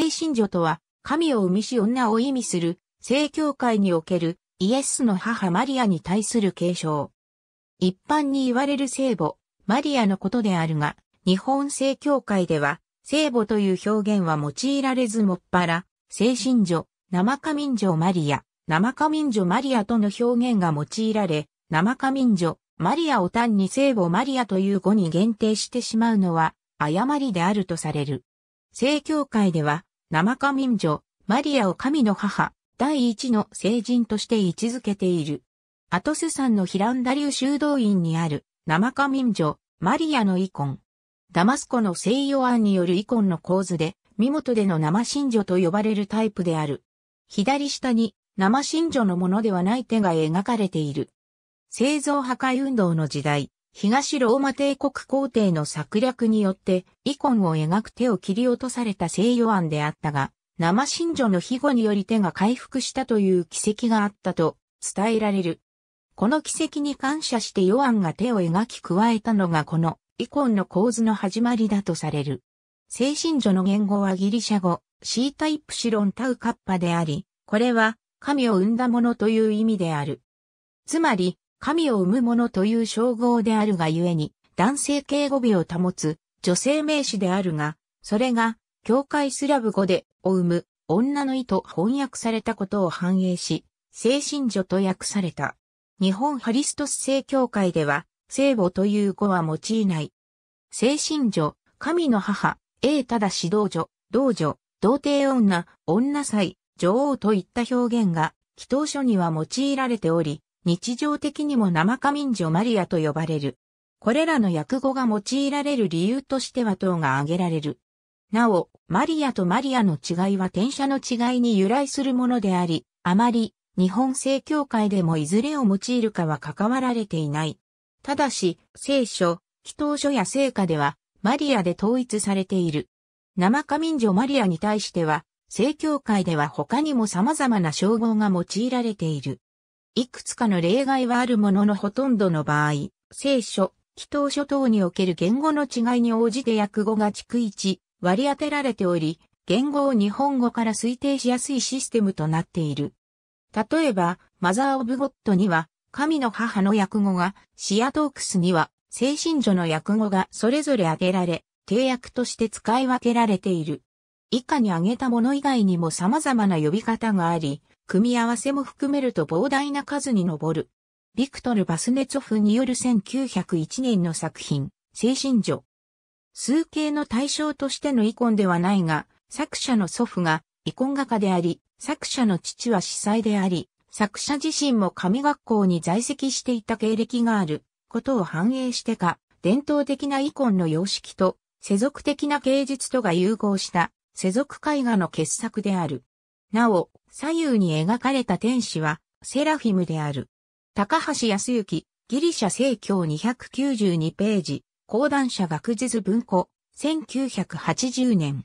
聖神女とは、神を生みし女を意味する、聖教会におけるイエスの母マリアに対する継承。一般に言われる聖母、マリアのことであるが、日本聖教会では、聖母という表現は用いられずもっぱら、聖神女、生仮民女マリア、生仮民女マリアとの表現が用いられ、生仮民女、マリアを単に聖母マリアという語に限定してしまうのは、誤りであるとされる。聖教会では、生か民女、マリアを神の母、第一の聖人として位置づけている。アトス山のヒランダ流修道院にある、生か民女、マリアの遺ン。ダマスコの西洋案による遺ンの構図で、身元での生神女と呼ばれるタイプである。左下に、生神女のものではない手が描かれている。製造破壊運動の時代、東ローマ帝国皇帝の策略によって、イコンを描く手を切り落とされた西洋案であったが、生真女の庇護により手が回復したという奇跡があったと伝えられる。この奇跡に感謝してヨアンが手を描き加えたのがこのイコンの構図の始まりだとされる。精神女の言語はギリシャ語、シータイプシロンタウカッパであり、これは神を生んだものという意味である。つまり、神を生む者という称号であるがゆえに、男性敬語尾を保つ、女性名詞であるが、それが、教会スラブ語で、を生む、女の意と翻訳されたことを反映し、精神女と訳された。日本ハリストス聖教会では、聖母という語は用いない。精神女、神の母、英ただ指導女、道女、童貞女、女祭、女王といった表現が、祈祷書には用いられており、日常的にも生仮民女マリアと呼ばれる。これらの訳語が用いられる理由としては等が挙げられる。なお、マリアとマリアの違いは転写の違いに由来するものであり、あまり日本正教会でもいずれを用いるかは関わられていない。ただし、聖書、祈祷書や聖歌では、マリアで統一されている。生仮民女マリアに対しては、正教会では他にも様々な称号が用いられている。いくつかの例外はあるもののほとんどの場合、聖書、祈祷書等における言語の違いに応じて訳語が逐一割り当てられており、言語を日本語から推定しやすいシステムとなっている。例えば、マザー・オブ・ゴッドには、神の母の訳語が、シアトークスには、精神女の訳語がそれぞれ挙げられ、定訳として使い分けられている。以下に挙げたもの以外にも様々な呼び方があり、組み合わせも含めると膨大な数に上る。ビクトル・バスネツォフによる1901年の作品、精神女。数形の対象としての遺恨ではないが、作者の祖父が遺恨画家であり、作者の父は司祭であり、作者自身も神学校に在籍していた経歴があることを反映してか、伝統的な遺恨の様式と世俗的な芸術とが融合した世俗絵画の傑作である。なお、左右に描かれた天使は、セラフィムである。高橋康之、ギリシャ聖教292ページ、講談社学術文庫、1980年。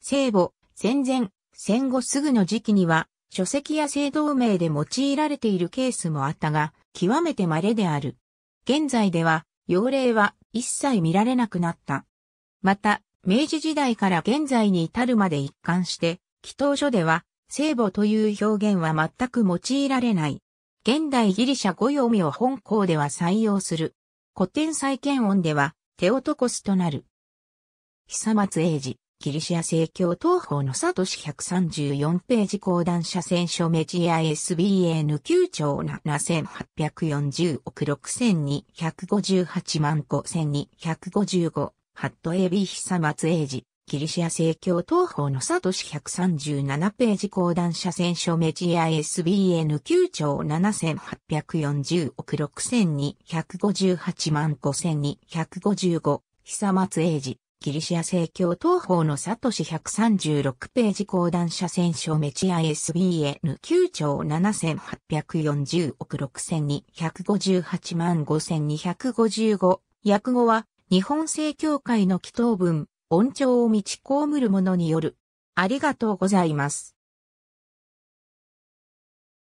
聖母、戦前、戦後すぐの時期には、書籍や聖同盟で用いられているケースもあったが、極めて稀である。現在では、用例は一切見られなくなった。また、明治時代から現在に至るまで一貫して、祈祷書では、聖母という表現は全く用いられない。現代ギリシャ語読みを本校では採用する。古典再建音では、テオトコスとなる。久松英治、ギリシア正教東方のサトシ134ページ講談社選書メジア SBN9 兆7840億6258万5255ハットエビ久松英治キリシア正教東方のサトシ137ページ講談社選書メジア SBN9 兆7840億6258万5255久松英治ギリシア正教東方のサトシ136ページ講談社選書メチア SBN9 兆7840億6258万5255訳語は日本正教会の祈祷文恩寵を満ち被る者による。ありがとうございます。